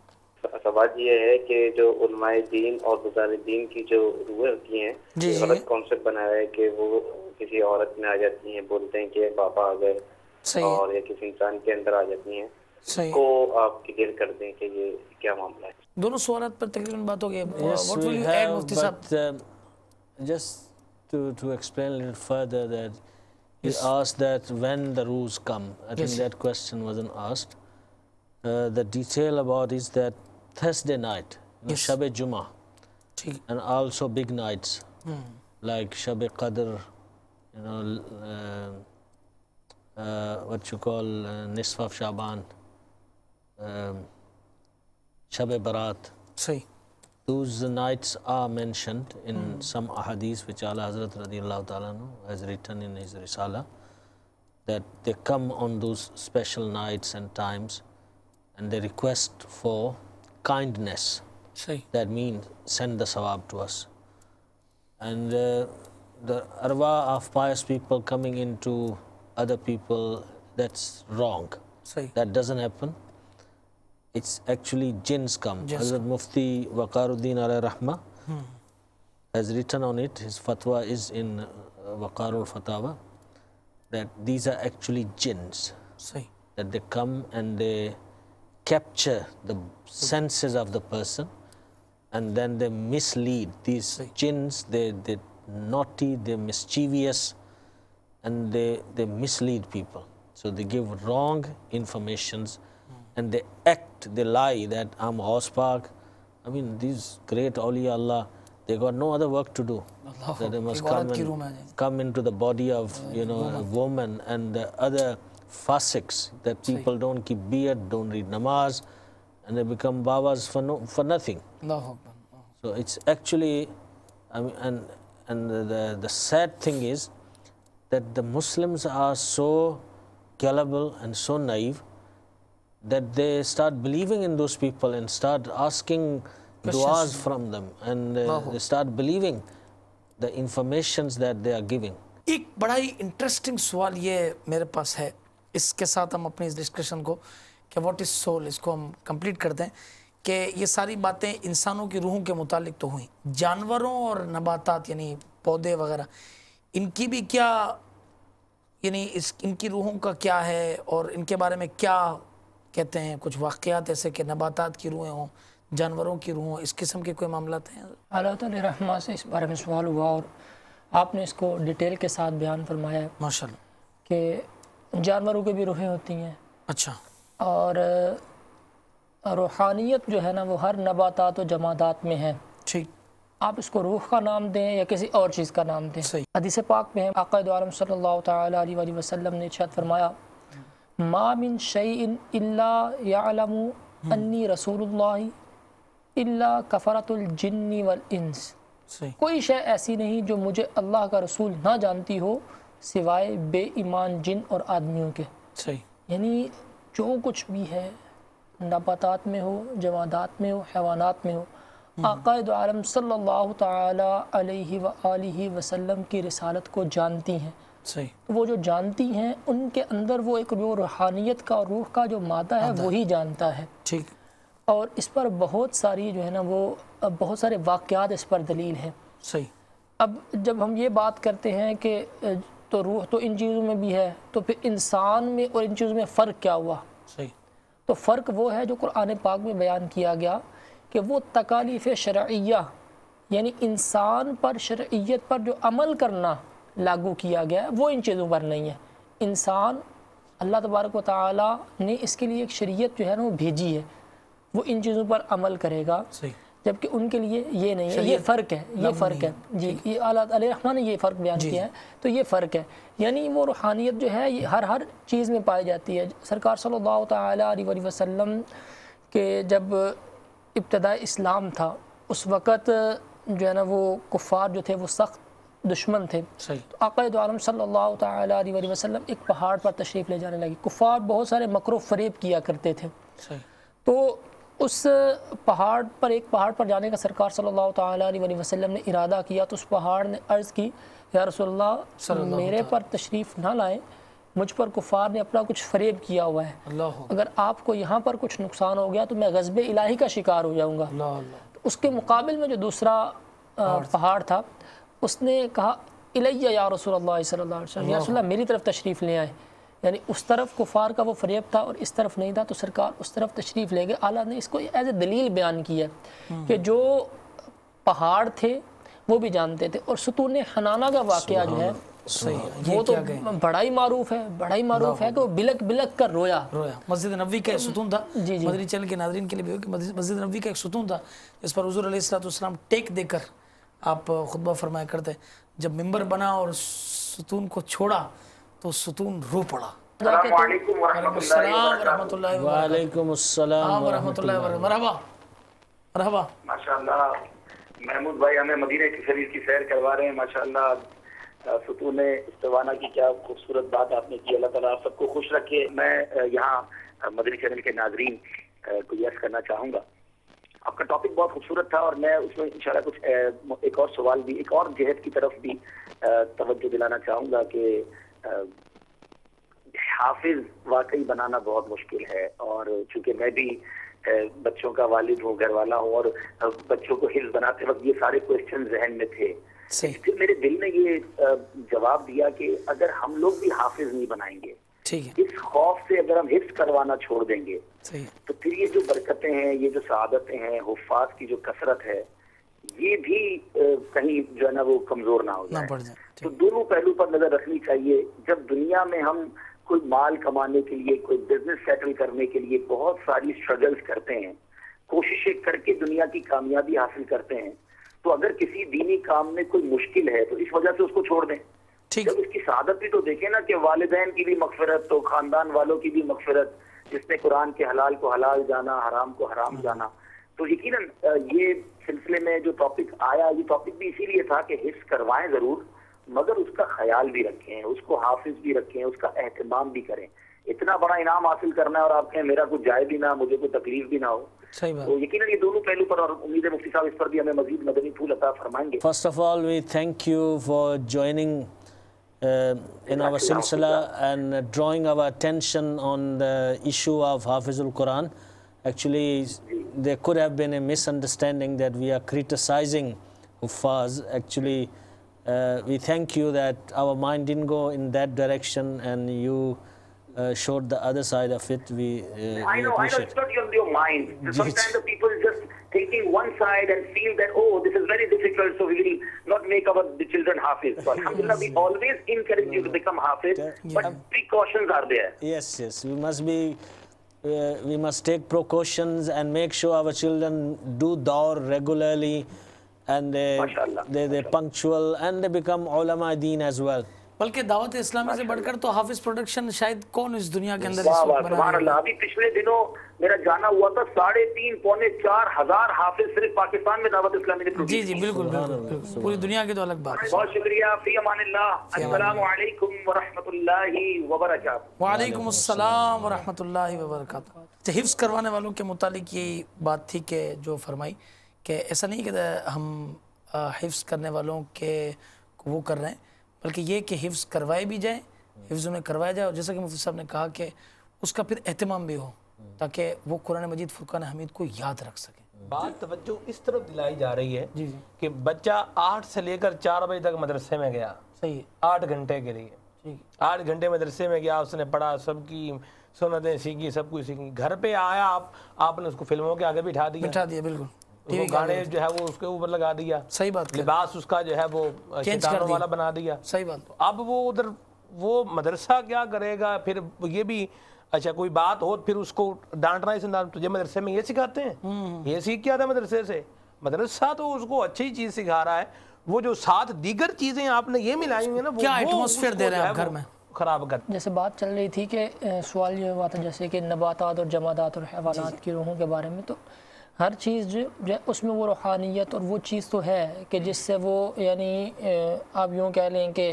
सवाल ये है कि जो उलमाए दीन और बुजार दीन की जो रूहें होती हैं गलत कॉन्सेप्ट बनाया है कि वो किसी औरत में आ जाती हैं बोलते हैं कि पापा आ गए और ये किसी इंसान के अंदर आ जाती हैं को आप क्लियर कर दें कि ये क्या मामला है दोनों सवाल पर तकरीबन बात हो गई just to to explain further that He yes. asked that when the rules come. I yes. think that question wasn't asked. Uh, the detail about is that Thursday night, yes. Shabe Juma, and also big nights mm. like Shabe Qadr, you know, uh, uh, what you call uh, Nisf of Shaban, um, Shabe Barat. See those nights are mentioned in mm. some ahadith which Allah Hazrat radiallahu ta'ala has written in his Risala that they come on those special nights and times and they request for kindness. See. That means send the sawab to us. And uh, the arwa of pious people coming into other people, that's wrong. See. That doesn't happen it's actually jinns come. Jinns Hazrat Mufti Waqaruddin Ala Rahma hmm. has written on it, his fatwa is in uh, Waqarul Fatawa, that these are actually jinns. See. That they come and they capture the senses of the person and then they mislead. These See. jinns, they, they're naughty, they're mischievous, and they, they mislead people. So they give wrong informations and they act, they lie that I'm horse park. I mean, these great awliya Allah, they got no other work to do. Allah that they must come, and, come into the body of you know a woman and the other fasiks that people don't keep beard, don't read namaz, and they become babas for no, for nothing. So it's actually, I mean, and and the the sad thing is that the Muslims are so gullible and so naive that they start believing in those people and start asking du'as from them and uh, they start believing the informations that they are giving. एक बड़ा ही interesting सवाल ये मेरे पास है इसके साथ हम अपने इस डिस्कशन को कि व्हाट इज़ सोल इसको हम कंप्लीट कर दें कि ये सारी बातें इंसानों की रूहों के मुतालिक तो हुई जानवरों और नबातात यानी पौधे वगैरह इनकी भी क्या यानी इस इनकी रूहों का क्या है और इनके बारे में क्या कहते हैं कुछ वाक़ात ऐसे कि नबातात की रूहें हों जानवरों की रूहों इस किस्म के कोई मामला हैं अल्लाह रहमा से इस बारे में सवाल हुआ और आपने इसको डिटेल के साथ बयान फरमाया माशा कि जानवरों की भी रूहें होती हैं अच्छा और रूहानियत जो है ना वो हर नबातात और जमादात में है ठीक आप इसको रूह का नाम दें या किसी और चीज़ का नाम दें सही हदीस पाक में है आकद सल्ला सल्लल्लाहु ने छत फरमाया मामिन शैन अल्लाम अन्नी रसूलुल्लाह इल्ला कफ़रतुल जिन्नी वल इंस कोई शय ऐसी नहीं जो मुझे अल्लाह का रसूल ना जानती हो सिवाय बेईमान जिन और आदमियों के सही यानी जो कुछ भी है नबातात में हो जमादात में हो हैवानात में हो हम्म। आकाद आलम सल्लल्लाहु अलैहि वसल्लम की रसालत को जानती हैं सही वो जो जानती हैं उनके अंदर वो एक जो रूहानियत का और रूह का जो मादा है वही जानता है ठीक और इस पर बहुत सारी जो है ना वो बहुत सारे वाक़ात इस पर दलील हैं सही अब जब हम ये बात करते हैं कि तो रूह तो इन चीज़ों में भी है तो फिर इंसान में और इन चीज़ों में फ़र्क क्या हुआ सही तो फ़र्क वो है जो कुरान पाक में बयान किया गया कि वो तकालीफ़ शरिया यानी इंसान पर शर्यत पर जो अमल करना लागू किया गया है वो इन चीज़ों पर नहीं है इंसान अल्लाह तबारक ताली ने इसके लिए एक शरीयत जो है ना वो भेजी है वो इन चीज़ों पर अमल करेगा जबकि उनके लिए ये नहीं है ये फ़र्क है ये फ़र्क है जी ये अलाहमा ने ये फ़र्क बयान किया है तो ये फ़र्क है यानी वो रूहानियत जो है ये हर हर चीज़ में पाई जाती है सरकार अलैहि वसल्लम के जब इब्तदा इस्लाम था उस वक़्त जो है ना वो कुफ़ार जो थे वो सख्त दुश्मन थे तो आकद आलम सल्लल्लाहु अलैहि एक पहाड़ पर तशरीफ़ ले जाने लगे कुफार बहुत सारे मकर फरेब किया करते थे तो उस पहाड़ पर एक पहाड़ पर जाने का सरकार सल्लल्लाहु अलैहि वसल्लम ने इरादा किया तो उस पहाड़ ने अर्ज़ की या रसोल्ला मेरे पर तशरीफ़ ना लाएं मुझ पर कुफार ने अपना कुछ फरेब किया हुआ है अगर आपको यहाँ पर कुछ नुकसान हो गया तो मैं गजब इलाही का शिकार हो जाऊँगा उसके मुकाबल में जो दूसरा पहाड़ था उसने कहा इलैया या रसूल सल्ला मेरी तरफ तशरीफ़ ले आए यानी उस तरफ कुफार का वो फरेब था और इस तरफ नहीं था तो सरकार उस तरफ तशरीफ़ ले गए आला ने इसको एज ए दलील बयान किया हम्म। कि जो पहाड़ थे वो भी जानते थे और सतून हनाना का वाक़ जो है वो तो बड़ा ही मारूफ है बड़ा ही मारूफ है कि वो बिलक बिलक कर रोया रोया मस्जिद नबी का एक हम्म। सुतून था जी जी मदरी चैनल के नादरीन के लिए भी हो कि मस्जिद नबी का एक सुतून था इस पर हजूर सलाम टेक देकर आप खुतबा फरमाया करते जब मेम्बर बना और सुतून को छोड़ा तो सुतून रो पड़ा महमूद भाई हमें मदीने की शरीर की सैर करवा रहे हैं माशाल्लाह सुतून इस्तवाना की क्या खूबसूरत बात आपने की अल्लाह ताला आप सबको खुश रखे मैं यहाँ मदनी चैनल के नाजरीन को यश करना चाहूंगा आपका टॉपिक बहुत खूबसूरत था और मैं उसमें इंशाल्लाह कुछ एक और सवाल भी एक और जहद की तरफ भी तवज्जो दिलाना चाहूँगा कि हाफिज वाकई बनाना बहुत मुश्किल है और चूंकि मैं भी बच्चों का वालिद हूँ घर वाला हूँ और बच्चों को हिल बनाते वक्त ये सारे क्वेश्चन जहन में थे फिर मेरे दिल ने ये जवाब दिया कि अगर हम लोग भी हाफिज नहीं बनाएंगे ठीक है इस खौफ से अगर हम हिफ्स करवाना छोड़ देंगे तो फिर ये जो बरकतें हैं ये जो शहादतें हैं हफाज की जो कसरत है ये भी कहीं जो है ना वो कमजोर ना हो जाए तो दोनों पहलू पर नजर रखनी चाहिए जब दुनिया में हम कोई माल कमाने के लिए कोई बिजनेस सेटल करने के लिए बहुत सारी स्ट्रगल्स करते हैं कोशिशें करके दुनिया की कामयाबी हासिल करते हैं तो अगर किसी दीनी काम में कोई मुश्किल है तो इस वजह से उसको छोड़ दें ठीक जब इसकी शहादत भी तो देखे ना कि वालदेन की भी मकफरत तो खानदान वालों की भी मकफरत जिसने कुरान के हलाल को हलाल जाना हराम को हराम हम्म। जाना तो यकीन ये सिलसिले में जो टॉपिक आया ये टॉपिक भी इसीलिए था कि हिस्स करवाएं जरूर मगर उसका ख्याल भी रखें उसको हाफिज भी रखें उसका अहतमाम भी करें इतना बड़ा इनाम हासिल करना है और आप कहें मेरा कुछ जाए भी ना मुझे कोई तकलीफ भी ना हो तो यकीन ये दोनों पहलू पर और उम्मीद है मुफ्ती साहब इस पर भी हमें मजीद मदनी फूल अता फरमाएंगे first of all we thank you for joining Um, in our silsila and drawing our attention on the issue of Hafizul Quran. Actually, there could have been a misunderstanding that we are criticizing Hufaz. Actually, uh, we thank you that our mind didn't go in that direction and you uh, showed the other side of it. We, uh, I know, we I know, it's not your your mind. Sometimes the people just taking one side and feel that, oh, this is very difficult, so we will not make our the children Hafiz. So Alhamdulillah, we always encourage you to mm. become half yeah. but precautions are there. Yes, yes, we must be... Uh, we must take precautions and make sure our children do dawr regularly and they, they, they're Mashallah. punctual and they become ulama deen as well. बल्कि दावत इस्लामी से बढ़कर तो हाफिज production शायद कौन इस दुनिया के अंदर अभी पिछले दिनों मेरा जाना हुआ था साढ़े तीन पौने चार हजार हाफिज सिर्फ पाकिस्तान में दावत इस्लामी ने जी जी बिल्कुल पूरी दुनिया की तो अलग बात बहुत शुक्रिया फी अमान वालेकुम अस्सलाम वरहमतुल्लाहि वबरकातुहू अच्छा, हिफ्ज़ करवाने वालों के मुतालिक ये बात थी कि जो फरमाई कि ऐसा नहीं कि हम हिफ्स करने वालों के वो कर रहे हैं बल्कि ये कि हिफ्ज़ करवाए भी जाए हिफ्ज़ उन्हें करवाया जाए और जैसा कि मुफ्ती साहब ने कहा कि उसका फिर अहतमाम भी हो ताकि वो कुरान मजीद फुरकान हमीद को याद रख सके बात तवज्जो इस तरफ दिलाई जा रही है जी जी कि बच्चा आठ से लेकर चार बजे तक मदरसे में गया सही आठ घंटे के लिए आठ घंटे मदरसे में गया उसने पढ़ा सबकी सुनतें सीखी सब कुछ सीखी घर पे आया आप आपने उसको फिल्मों के आगे बिठा दिया बिठा दिया बिल्कुल उसको गाने जो है वो उसके ऊपर लगा दिया सही बात लिबास उसका जो है वो शैतानों वाला बना दिया सही बात अब वो उधर वो मदरसा क्या करेगा फिर ये भी अच्छा कोई बात हो फिर उसको डांटना इस अंदाज तुझे मदरसे में ये सिखाते हैं हम्म, हम्म। ये सीख क्या था मदरसे से मदरसा तो उसको अच्छी चीज़ सिखा रहा है वो जो साथ दीगर चीज़ें आपने ये मिलाई हुई है ना क्या एटमोसफेयर दे रहे हैं घर में खराब कर जैसे बात चल रही थी कि सवाल ये हुआ था जैसे कि नबातात और जमादात और हैवानात की रूहों के बारे में तो हर चीज़ जो, जो उसमें वो रूहानियत और वो चीज़ तो है कि जिससे वो यानी आप यूँ कह लें कि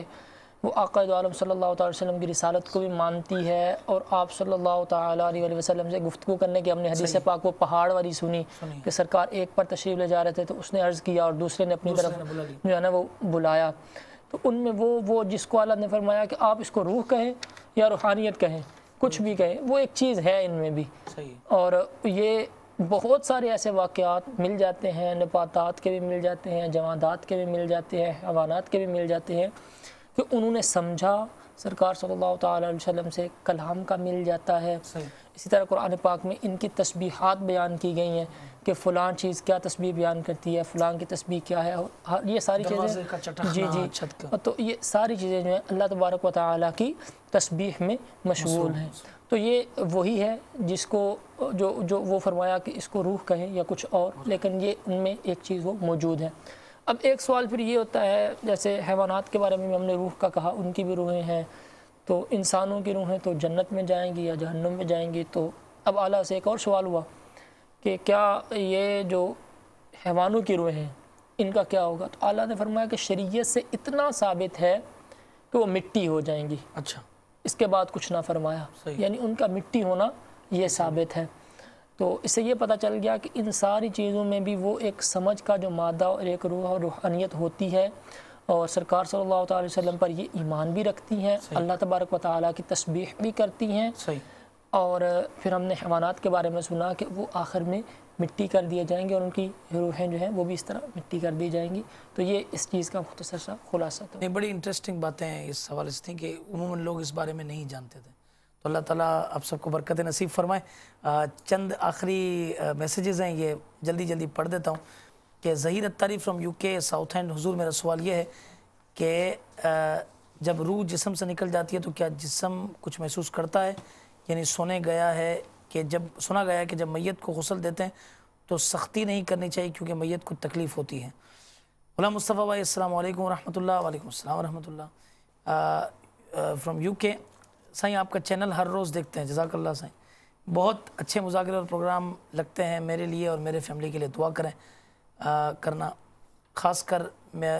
वो आकद आलम सल्लल्लाहु अलैहि वसल्लम की रिसालत को भी मानती है और आप सल्लल्लाहु अलैहि वसल्लम से गुफ्तु करने के हमने हदीस पाक वो पहाड़ वाली सुनी कि सरकार एक पर तशरीफ़ ले जा रहे थे तो उसने अर्ज़ किया और दूसरे ने अपनी दूसरे तरफ जो है ना वो बुलाया तो उनमें वो वो जिसको अल्लाह ने फरमाया कि आप इसको रूह कहें या रूहानियत कहें कुछ हम्म। भी कहें वो एक चीज़ है इनमें भी और ये बहुत सारे ऐसे वाक़ात मिल जाते हैं नपातात के भी मिल जाते हैं जवादात के भी मिल जाते हैं हवानात के भी मिल जाते हैं कि उन्होंने समझा सरकार सल्लल्लाहु अलैहि वसल्लम से कलाम का मिल जाता है इसी तरह कुरान पाक में इनकी तस्बीहात बयान की गई हैं कि फ़लाँ चीज़ क्या तस्बीह बयान करती है फ़लाँ की तस्बीह क्या है ये सारी चीज़ें जी जी हाँ, छत तो ये सारी चीज़ें जो है अल्लाह तबारक व की तस्बीह में मशगूल हैं तो ये वही है जिसको जो जो वो फरमाया कि इसको रूह कहें या कुछ और लेकिन ये उनमें एक चीज़ वो मौजूद है अब एक सवाल फिर ये होता है जैसे हैवानात के बारे में हमने रूह का कहा उनकी भी रूहें हैं तो इंसानों की रूहें तो जन्नत में जाएंगी या जहन्नुम में जाएंगी तो अब आला से एक और सवाल हुआ कि क्या ये जो हैवानों की रूहें हैं इनका क्या होगा तो आला ने फरमाया कि शरीयत से इतना साबित है कि वो मिट्टी हो जाएंगी अच्छा इसके बाद कुछ ना फरमाया यानी उनका मिट्टी होना ये साबित है तो इससे ये पता चल गया कि इन सारी चीज़ों में भी वो एक समझ का जो मादा और एक रूह और रूहानियत होती है और सरकार सल्लल्लाहु अलैहि वसल्लम पर ये ईमान भी रखती हैं अल्लाह तबारक व ताली की तस्बीह भी करती हैं और फिर हमने हैवानात के बारे में सुना कि वो आखिर में मिट्टी कर दिए जाएंगे और उनकी रूहें जो हैं वो भी इस तरह मिट्टी कर दी जाएंगी तो ये इस चीज़ का मुख्तर सा खुलासा था बड़ी इंटरेस्टिंग बातें हैं इस हवाले से थी कि उमूमा लोग इस बारे में नहीं जानते थे तो अल्लाह ताला आप सबको बरकत नसीब फरमाए चंद आखिरी मैसेजेस हैं ये जल्दी जल्दी पढ़ देता हूँ कि Zaheer Attari from U K south and हजूर मेरा सवाल ये है कि जब रूह जिसम से निकल जाती है तो क्या जिसम कुछ महसूस करता है यानी सोने गया है कि जब सुना गया कि जब मैत को गसल देते हैं तो सख्ती नहीं करनी चाहिए क्योंकि मैत को तकलीफ़ होती है गुलाम मुस्तफ़ा भाई अस्सलाम वालेकुम रहमतुल्लाह वालेकुम फ्राम यू के सही आपका चैनल हर रोज़ देखते हैं जजाकल्ला साईं बहुत अच्छे मुजाकर और प्रोग्राम लगते हैं मेरे लिए और मेरे फैमिली के लिए दुआ करें आ, करना ख़ास कर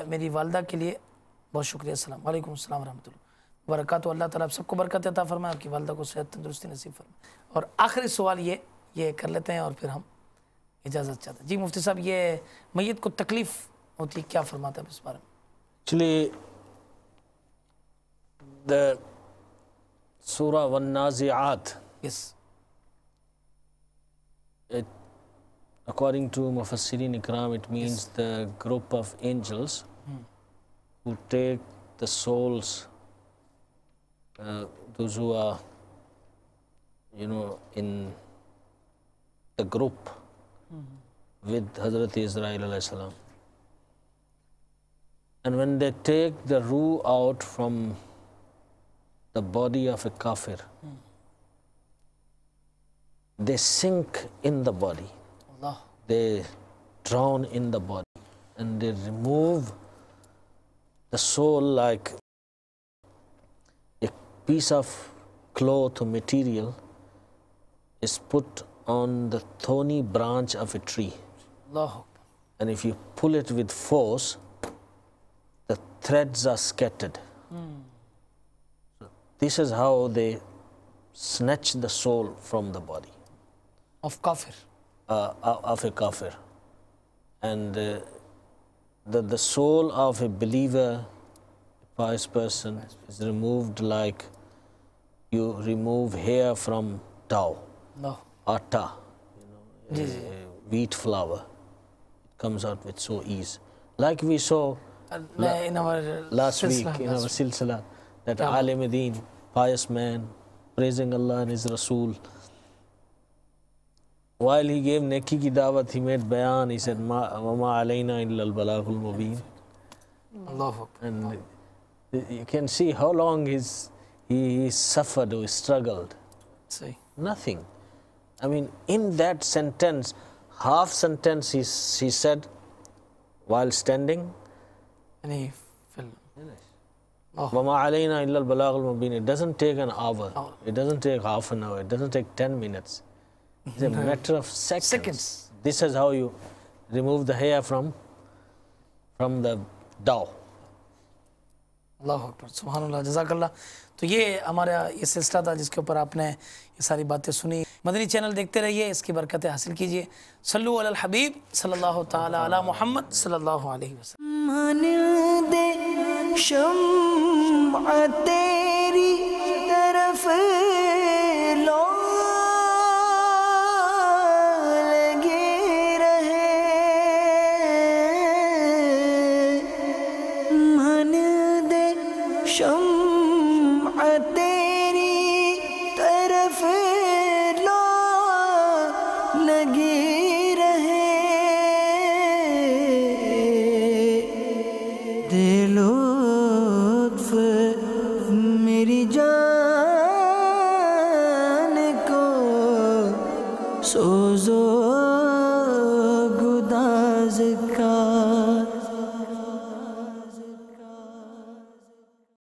मेरी वालदा के लिए बहुत शुक्रिया असल वरम्ह बरक़ा तो अल्लाह ताला सबको बरकत अता फरमाए आपकी वालदा को सेहत तंदुरुस्ती नसीब फरमाए और आखिरी सवाल ये ये कर लेते हैं और फिर हम इजाज़त चाहते हैं जी मुफ्ती साहब ये मैत को तकलीफ़ होती है क्या फरमाते हैं इस बारे में एक्चुअली सूरा नाजियात यस अकॉर्डिंग टू मुफसरीन इकराम it means the group of angels take the souls Uh, those who are, you know, in the group mm -hmm. with Hazrat Israel salam. And when they take the ruh out from the body of a kafir, mm. they sink in the body. Allah. They drown in the body and they remove the soul like piece of cloth or material is put on the thorny branch of a tree. Allah. And if you pull it with force, the threads are scattered. Mm. This is how they snatch the soul from the body. Of kafir? Uh, uh, of a kafir. And uh, the, the soul of a believer, a pious person, is removed like you remove hair from tau, no. atta, you know, wheat flour. It comes out with so ease. Like we saw uh, la in our last silsala, week last in our silsala, that yeah. Alim Deen, pious man, praising Allah and His Rasul. While he gave Neki ki dawat, he made bayan, he said, Ma, ma alayna illa al-balagul mubeen. And you can see how long his he suffered or struggled. See. Nothing. I mean, in that sentence, half sentence he, he said while standing. And he fell. Oh. It doesn't take an hour. Oh. It doesn't take half an hour. It doesn't take 10 minutes. It's a no. matter of seconds. seconds. This is how you remove the hair from, from the dao. Allahu Akbar. Subhanallah. Jazakallah. तो ये हमारा ये सिलसिला था जिसके ऊपर आपने ये सारी बातें सुनी मदनी चैनल देखते रहिए इसकी बरकतें हासिल कीजिए सल्लु अल हबीब सल्लल्लाहु ताला अला मोहम्मद सल्लल्लाहु अलैहि वसल्लम